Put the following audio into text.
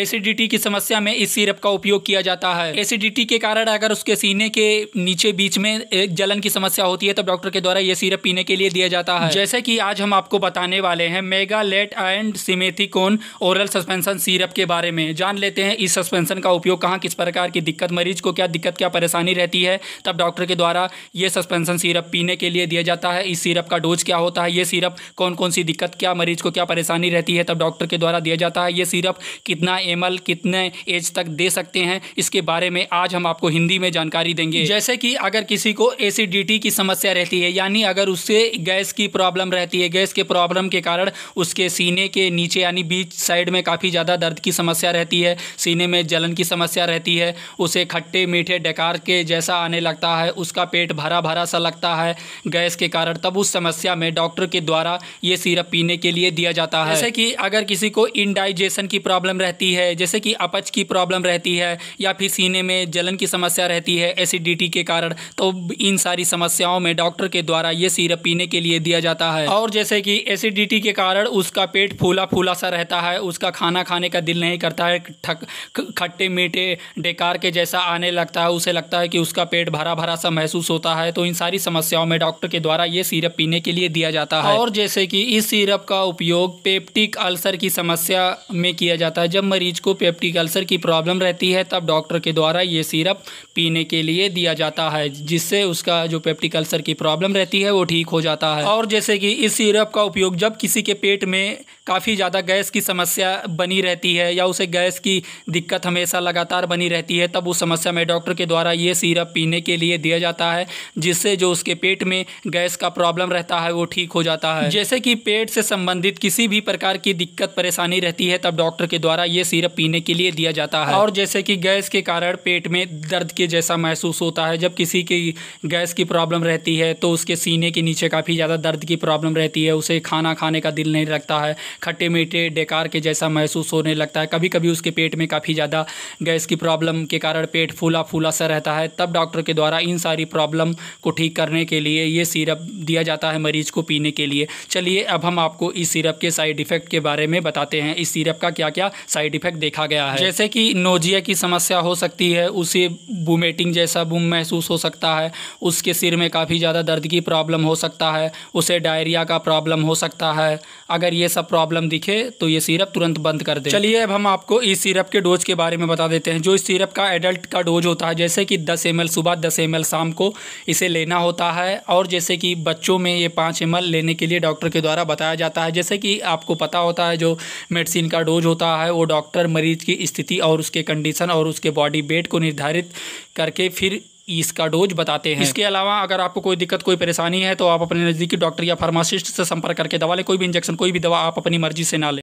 acidity की समस्या में इस सिरप का उपयोग किया जाता है एसिडिटी के कारण अगर उसके सीने के नीचे बीच में एक जलन की समस्या होती है तब तो डॉक्टर के द्वारा ये सिरप पीने के लिए दिया जाता है जैसे कि आज हम आपको बताने वाले हैं magaldrate and simethicone oral suspension syrup के बारे में जान लेते हैं इस सस्पेंशन का उपयोग कहाँ किस प्रकार की दिक्कत मरीज को क्या दिक्कत क्या परेशानी रहती है तब डॉक्टर के द्वारा ये सस्पेंशन सिरप पीने के लिए दिया जाता है इस सिरप का डोज क्या होता है ये सिरप कौन कौन सी दिक्कत क्या मरीज को क्या परेशानी रहती है तब डॉक्टर के द्वारा दिया जाता है ये सिरप कितना एम कितने एज तक दे सकते हैं इसके बारे में आज हम आपको हिंदी में जानकारी देंगे जैसे कि अगर किसी को एसिडिटी की समस्या रहती है यानी अगर उससे गैस की प्रॉब्लम रहती है गैस के प्रॉब्लम के कारण उसके सीने के नीचे यानी बीच साइड में काफ़ी ज़्यादा दर्द की समस्या रहती है सीने में जलन की समस्या रहती है उसे खट्टे मीठे डकार के जैसा आने लगता है उसका पेट भरा भरा सा लगता है गैस के कारण तब उस समस्या में डॉक्टर के द्वारा ये सीरप पीने के लिए दिया जाता है जैसे कि अगर किसी को इनडाइजेशन की प्रॉब्लम रहती रहती है जैसे कि अपच की प्रॉब्लम रहती है या फिर सीने में जलन की समस्या रहती है एसिडिटी के कारण तो इन सारी समस्याओं में डॉक्टर के द्वारा ये सीरप पीने के लिए दिया जाता है और जैसे कि एसिडिटी के कारण उसका पेट फूला फूला सा रहता है उसका खाना खाने का दिल नहीं करता है खट्टे मीठे डेकार के जैसा आने लगता है उसे लगता है कि उसका पेट भरा भरा सा महसूस होता है तो इन सारी समस्याओं में डॉक्टर के द्वारा ये सीरप पीने के लिए दिया जाता है और जैसे कि इस सीरप का उपयोग पेप्टिक अल्सर की समस्या में किया जाता है जब मरीज को पेप्टिक अल्सर की प्रॉब्लम रहती है तब डॉक्टर के द्वारा ये सिरप पीने के लिए दिया जाता है जिससे उसका जो पेप्टिक अल्सर की प्रॉब्लम रहती है वो ठीक हो जाता है और जैसे कि इस सिरप का उपयोग जब किसी के पेट में काफ़ी ज़्यादा गैस की समस्या बनी रहती है या उसे गैस की दिक्कत हमेशा लगातार बनी रहती है तब उस समस्या में डॉक्टर के द्वारा ये सिरप पीने के लिए दिया जाता है जिससे जो उसके पेट में गैस का प्रॉब्लम रहता है वो ठीक हो जाता है जैसे कि पेट से संबंधित किसी भी प्रकार की दिक्कत परेशानी रहती है तब डॉक्टर के द्वारा ये सिरप पीने के लिए दिया जाता है और जैसे कि गैस के कारण पेट में दर्द के जैसा महसूस होता है जब किसी की गैस की प्रॉब्लम रहती है तो उसके सीने के नीचे काफ़ी ज़्यादा दर्द की प्रॉब्लम रहती है उसे खाना खाने का दिल नहीं लगता है खट्टे मीठे डेकार के जैसा महसूस होने लगता है कभी कभी उसके पेट में काफ़ी ज़्यादा गैस की प्रॉब्लम के कारण पेट फूला फूला सा रहता है तब डॉक्टर के द्वारा इन सारी प्रॉब्लम को ठीक करने के लिए ये सिरप दिया जाता है मरीज को पीने के लिए चलिए अब हम आपको इस सिरप के साइड इफ़ेक्ट के बारे में बताते हैं इस सिरप का क्या क्या साइड इफेक्ट देखा गया है जैसे कि नोजिया की समस्या हो सकती है उसे बुमेटिंग जैसा बुम महसूस हो सकता है उसके सिर में काफ़ी ज़्यादा दर्द की प्रॉब्लम हो सकता है उसे डायरिया का प्रॉब्लम हो सकता है अगर ये सब प्रॉब्लम दिखे तो ये सिरप तुरंत बंद कर दे चलिए अब हम आपको इस सिरप के डोज के बारे में बता देते हैं जो इस सिरप का एडल्ट का डोज होता है जैसे कि दस एम सुबह दस एम शाम को इसे लेना होता है और जैसे कि बच्चों में ये पाँच एम लेने के लिए डॉक्टर के द्वारा बताया जाता है जैसे कि आपको पता होता है जो मेडिसिन का डोज होता है वो डॉक्टर डॉक्टर मरीज की स्थिति और उसके कंडीशन और उसके बॉडी वेट को निर्धारित करके फिर इसका डोज बताते हैं इसके अलावा अगर आपको कोई दिक्कत कोई परेशानी है तो आप अपने नज़दीकी डॉक्टर या फार्मासिस्ट से संपर्क करके दवा लें कोई भी इंजेक्शन कोई भी दवा आप अपनी मर्जी से ना लें